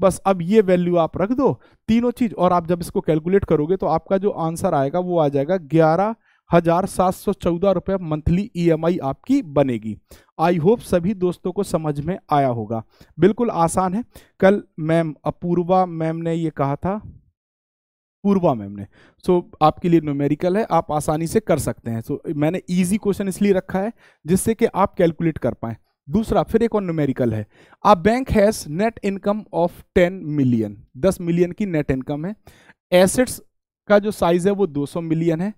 बस अब ये वैल्यू आप रख दो तीनों चीज़ और आप जब इसको कैलकुलेट करोगे तो आपका जो आंसर आएगा वो आ जाएगा ग्यारह हजार सात सौ चौदह रुपये मंथली ईएमआई आपकी बनेगी आई होप सभी दोस्तों को समझ में आया होगा बिल्कुल आसान है कल मैम अपूर्वा मैम ने ये कहा था पूर्वा मैम ने सो so, आपके लिए न्यूमेरिकल है आप आसानी से कर सकते हैं सो so, मैंने इजी क्वेश्चन इसलिए रखा है जिससे कि आप कैलकुलेट कर पाएं दूसरा फिर एक और न्यूमेरिकल है a bank has net income of ten million दस मिलियन की नेट इनकम है एसेट्स का जो साइज है वो 200 मिलियन है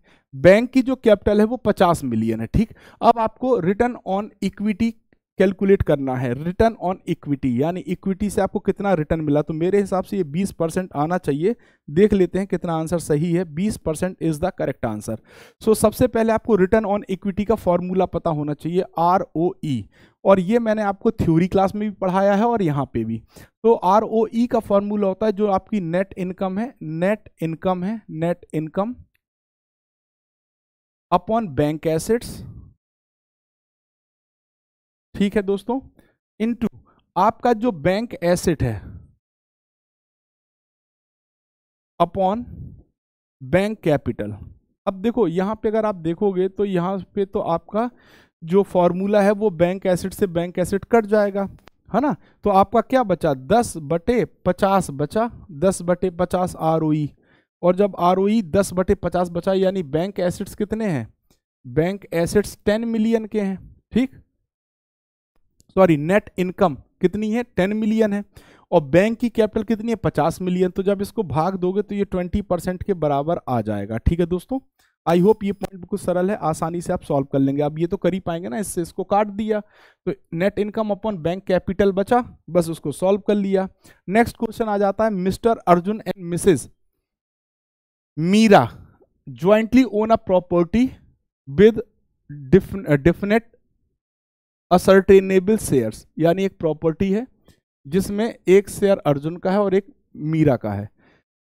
बैंक की जो कैपिटल है वो 50 मिलियन है ठीक अब आपको रिटर्न ऑन इक्विटी कैलकुलेट करना है रिटर्न ऑन इक्विटी यानी इक्विटी से आपको कितना रिटर्न मिला तो मेरे हिसाब से ये 20 परसेंट आना चाहिए देख लेते हैं कितना आंसर सही है 20 percent is the correct answer so सबसे पहले आपको रिटर्न ऑन इक्विटी का फॉर्मूला पता होना चाहिए आर ओ ई और ये मैंने आपको थ्योरी क्लास में भी पढ़ाया है और यहाँ पे भी तो आर ओ ई का फॉर्मूला होता है जो आपकी नेट इनकम है नेट इनकम है net income upon bank assets ठीक है दोस्तों इनटू आपका जो बैंक एसेट है अपॉन बैंक कैपिटल अब देखो यहां पे अगर आप देखोगे तो यहां पे तो आपका जो फॉर्मूला है वो बैंक एसेट से बैंक एसेट कट जाएगा है ना तो आपका क्या बचा दस बटे पचास बचा दस बटे पचास आर e। और जब आर ओ e दस बटे पचास बचा यानी बैंक एसेट्स कितने हैं बैंक एसेट्स टेन मिलियन के हैं ठीक सॉरी नेट इनकम कितनी है टेन मिलियन है और बैंक की कैपिटल कितनी है पचास मिलियन तो जब इसको भाग दोगे तो ये ट्वेंटी परसेंट के बराबर आ जाएगा ठीक है दोस्तों आई होप ये पॉइंट बिल्कुल सरल है आसानी से आप सॉल्व कर लेंगे अब ये तो कर ही पाएंगे ना इससे इसको काट दिया तो net income upon bank capital बचा बस उसको सॉल्व कर लिया नेक्स्ट क्वेश्चन आ जाता है mister Arjun and missus Meera jointly own a property with definite ascertainable shares यानी एक प्रॉपर्टी है जिसमें एक शेयर अर्जुन का है और एक मीरा का है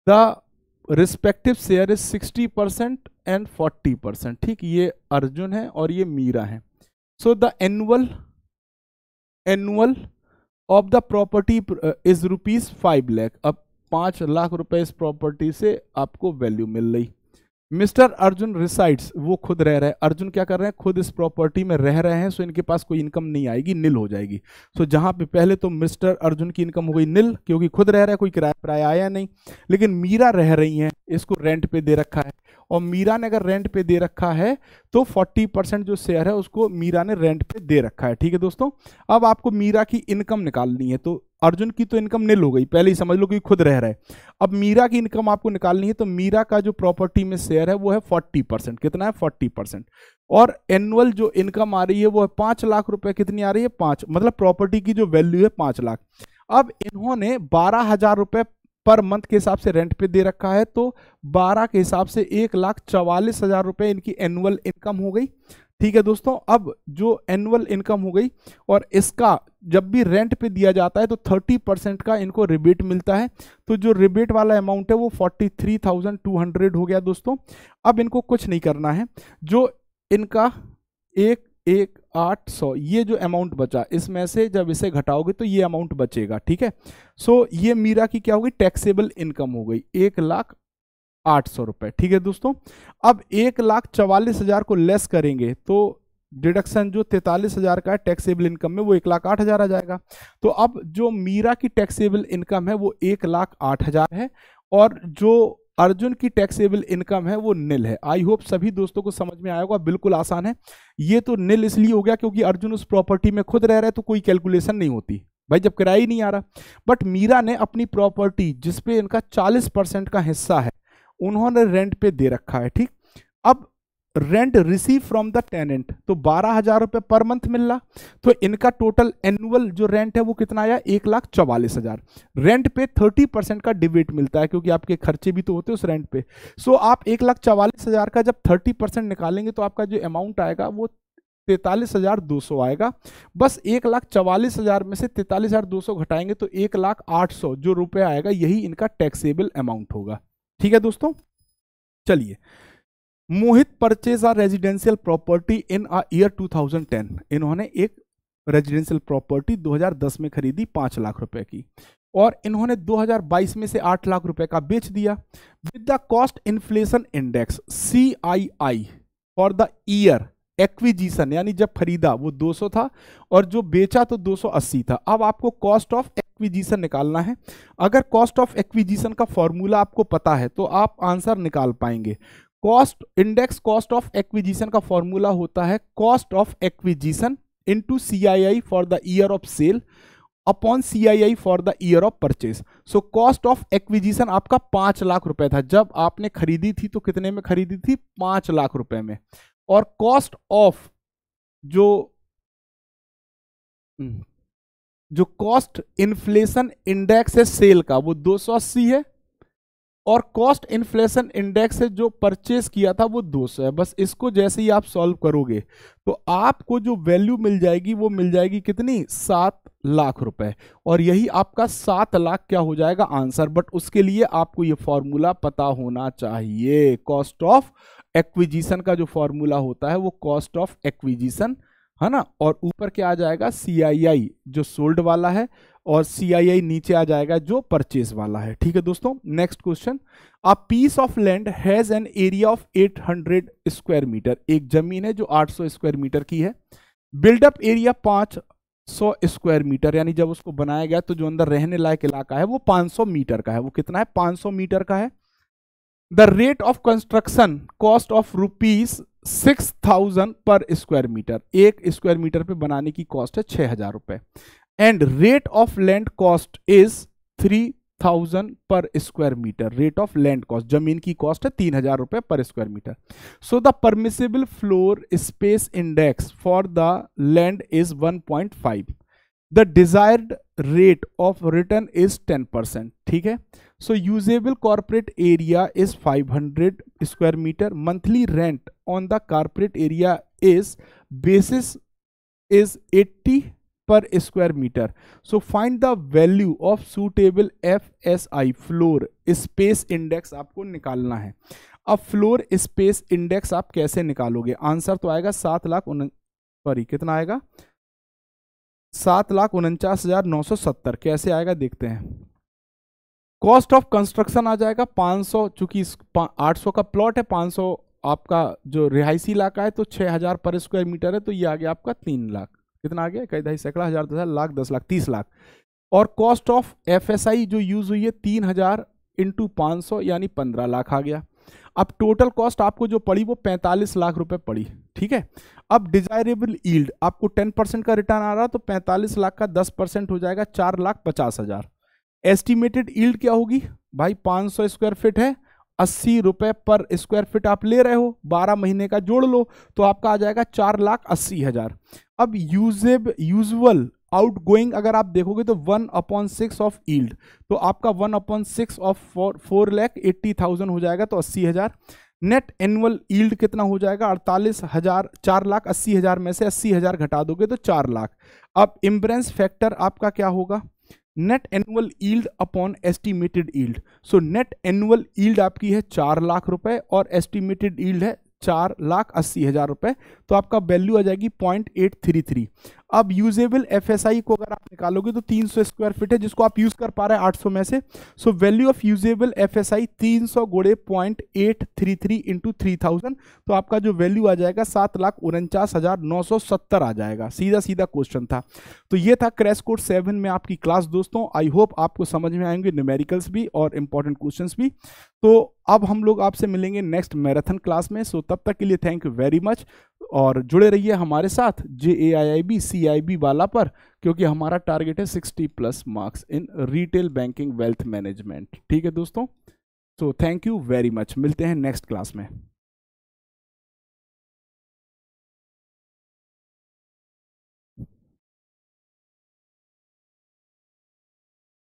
the respective share is sixty percent and forty percent ठीक ये अर्जुन है और ये मीरा है so the annual annual of the property is rupees five lakh अब पाँच लाख रुपए इस प्रॉपर्टी से आपको वैल्यू मिल रही मिस्टर अर्जुन रिसाइड्स वो खुद रह रहे हैं अर्जुन क्या कर रहे हैं खुद इस प्रॉपर्टी में रह रहे हैं सो इनके पास कोई इनकम नहीं आएगी नील हो जाएगी सो जहाँ पे पहले तो मिस्टर अर्जुन की इनकम हो गई नील क्योंकि खुद रह रहा है कोई किराया किराया आया नहीं लेकिन मीरा रह रही हैं इसको रेंट पे दे रखा है और मीरा ने अगर रेंट पे दे रखा है तो फोर्टी परसेंट जो शेयर है उसको मीरा ने रेंट पे दे रखा है ठीक है दोस्तों अब आपको मीरा की इनकम निकालनी है तो अर्जुन की तो इनकम निल हो गई पहले ही समझ लो कि खुद रह रहा है अब मीरा की इनकम आपको निकालनी है तो मीरा का जो प्रॉपर्टी में शेयर है वो है फोर्टी परसेंट कितना है फोर्टी परसेंट और एनुअल जो इनकम आ रही है वो है पांच लाख रुपए कितनी आ रही है पांच मतलब प्रॉपर्टी की जो वैल्यू है पांच लाख अब इन्होंने बारह हजार रुपए पर मंथ के हिसाब से रेंट पे दे रखा है तो बारह के हिसाब से एक लाख चवालीस हजार रुपए इनकी एनुअल इनकम हो गई ठीक है दोस्तों अब जो एनुअल इनकम हो गई और इसका जब भी रेंट पे दिया जाता है तो 30 परसेंट का इनको रिबेट मिलता है तो जो रिबेट वाला अमाउंट है वो 43,200 हो गया दोस्तों अब इनको कुछ नहीं करना है जो इनका एक एक आठ सौ ये जो अमाउंट बचा इसमें से जब इसे घटाओगे तो ये अमाउंट बचेगा ठीक है सो so, ये मीरा की क्या होगी टैक्सेबल इनकम हो गई एक लाख आठ सौ रुपये ठीक है दोस्तों अब एक लाख चवालीस हजार को लेस करेंगे तो डिडक्शन जो तैतालीस हजार का है टैक्सेबल इनकम में वो एक लाख आठ हजार आ जाएगा तो अब जो मीरा की टैक्सेबल इनकम है वो एक लाख आठ हजार है और जो अर्जुन की टैक्सेबल इनकम है वो निल है आई होप सभी दोस्तों को समझ में आया होगा बिल्कुल आसान है ये तो निल इसलिए हो गया क्योंकि अर्जुन उस प्रॉपर्टी में खुद रह रहे तो कोई कैलकुलेशन नहीं होती भाई जब किराया ही नहीं आ रहा बट मीरा ने अपनी प्रॉपर्टी जिसपे इनका चालीस परसेंट का हिस्सा है उन्होंने रेंट पे दे रखा है ठीक अब rent receive from the tenant तो बारह हजार रुपये पर मंथ मिल रहा तो इनका टोटल एनुअल जो रेंट है वो कितना आया एक लाख चवालीस हजार रेंट पे थर्टी परसेंट का डिबेट मिलता है क्योंकि आपके खर्चे भी तो होते हैं उस रेंट पे सो so, आप एक लाख चवालीस हजार का जब थर्टी परसेंट निकालेंगे तो आपका जो अमाउंट आएगा वो तैतालीस हजार दो सौ आएगा बस एक लाख चवालीस हजार में से तैतालीस हजार दो सौ घटाएंगे तो एक लाख आठ सौ जो रुपये आएगा यही इनका टैक्सेबल अमाउंट होगा ठीक है दोस्तों चलिए Mohit purchase a residential property in a year 2010 इन्होंने एक रेजिडेंशियल प्रॉपर्टी 2010 में खरीदी पांच लाख रुपए की और इन्होंने 2022 में से आठ लाख रुपए का बेच दिया with the cost inflation index C I I for the year acquisition यानी जब खरीदा वो 200 था और जो बेचा तो 280 था अब आपको कॉस्ट ऑफ एक्विजीशन निकालना है अगर कॉस्ट ऑफ एक्विजीशन का फॉर्मूला आपको पता है तो आप आंसर निकाल पाएंगे cost index cost of acquisition का फॉर्मूला होता है cost of acquisition into C for the year of sale upon C I I for the year of purchase so cost of acquisition आपका पाँच लाख रुपए था जब आपने खरीदी थी तो कितने में खरीदी थी पाँच लाख रुपए में और कॉस्ट ऑफ जो हम्म। जो कॉस्ट इन्फ्लेशन इंडेक्स है सेल का वो अस्सी है और कॉस्ट इन्फ्लेशन इंडेक्स है जो परचेस किया था वो 200 है बस इसको जैसे ही आप सॉल्व करोगे तो आपको जो वैल्यू मिल जाएगी वो मिल जाएगी कितनी सात लाख रुपए और यही आपका सात लाख क्या हो जाएगा आंसर बट उसके लिए आपको ये फॉर्मूला पता होना चाहिए कॉस्ट ऑफ एक्विजिशन का जो फॉर्मूला होता है वो कॉस्ट ऑफ एक्विजिशन है ना और ऊपर क्या आ जाएगा सीआईआई जो सोल्ड वाला है और सीआईआई नीचे आ जाएगा जो परचेज वाला है ठीक है दोस्तों next question a piece of land has an area of 800 square metre एक जमीन है जो 800 स्क्वायर मीटर की है बिल्डअप एरिया पांच सौ स्क्वायर मीटर यानी जब उसको बनाया गया तो जो अंदर रहने लायक इलाका है वो 500 मीटर का है वो कितना है 500 मीटर का है the rate of construction cost of rupees six thousand per square metre एक स्क्वायर मीटर पे बनाने की कॉस्ट है छह हजार रुपए and rate of land cost is three thousand per square metre rate of land cost जमीन की कॉस्ट है तीन हजार रुपए per square metre so the permissible floor space index for the land is one point five the desired rate of return is ten percent ठीक है so usable corporate area is 500 square metre monthly rent on the corporate area is basis is 80 per square metre so find the value of suitable F S I floor space index आपको निकालना है अब फ्लोर स्पेस इंडेक्स आप कैसे निकालोगे आंसर तो आएगा सात लाख उन सॉरी कितना आएगा सात लाख उनचास हजार नौ सौ सत्तर कैसे आएगा देखते हैं कॉस्ट ऑफ कंस्ट्रक्शन आ जाएगा 500 सौ चूंकि सौ का प्लॉट है 500 आपका जो रिहायशी इलाका है तो 6000 पर स्क्वायर मीटर है तो ये आ गया आपका तीन लाख कितना आ गया कई दहाई सैकड़ा हज़ार दस लाख दस लाख तीस लाख और कॉस्ट ऑफ एफ जो यूज़ हुई है तीन हज़ार इंटू पाँच सौ यानी पंद्रह लाख आ गया अब टोटल कॉस्ट आपको जो पड़ी वो पैंतालीस लाख रुपए पड़ी ठीक है अब डिजायरेबल ईल्ड आपको टेन परसेंट का रिटर्न आ रहा है तो पैंतालीस लाख का दस परसेंट हो जाएगा चार लाख पचास हज़ार एस्टिमेटेड ईल्ड क्या होगी भाई 500 स्क्वायर फीट है अस्सी रुपये पर स्क्वायर फीट आप ले रहे हो बारह महीने का जोड़ लो तो आपका आ जाएगा चार लाख अस्सी हज़ार अब यूजेब यूजल आउट गोइंग अगर आप देखोगे तो one upon six of yield तो आपका one upon six of four four lakh eighty thousand हो जाएगा तो अस्सी हज़ार नेट एनुअल ईल्ड कितना हो जाएगा अड़तालीस हज़ार चार लाख अस्सी हज़ार में से अस्सी हज़ार घटा दोगे तो चार लाख अब इम्बरेंस फैक्टर आपका क्या होगा net annual yield upon estimated yield so net annual yield आपकी है चार लाख रुपए और एस्टिमेटेड ईल्ड है चार लाख अस्सी हजार रुपए तो आपका वैल्यू आ जाएगी पॉइंट एट थ्री थ्री अब यूजेबल एफ को अगर आप निकालोगे तो 300 स्क्वायर फीट है जिसको आप यूज कर पा रहे हैं 800 में से so value of usable F S I तीन सौ गोड़े point eight three three into three thousand तो आपका जो वैल्यू आ जाएगा सात लाख उनचास हजार नौ सौ सत्तर आ जाएगा सीधा सीधा क्वेश्चन था तो ये था क्रैश कोर्स सेवन में आपकी क्लास दोस्तों आई होप आपको समझ में आएंगे न्यूमेरिकल्स भी और इंपॉर्टेंट क्वेश्चन भी तो अब हम लोग आपसे मिलेंगे नेक्स्ट मैराथन क्लास में सो तब तक के लिए थैंक यू वेरी मच और जुड़े रहिए हमारे साथ जे ए I I B C I B वाला पर क्योंकि हमारा टारगेट है 60 plus marks in retail banking wealth management ठीक है दोस्तों so thank you very much मिलते हैं नेक्स्ट क्लास में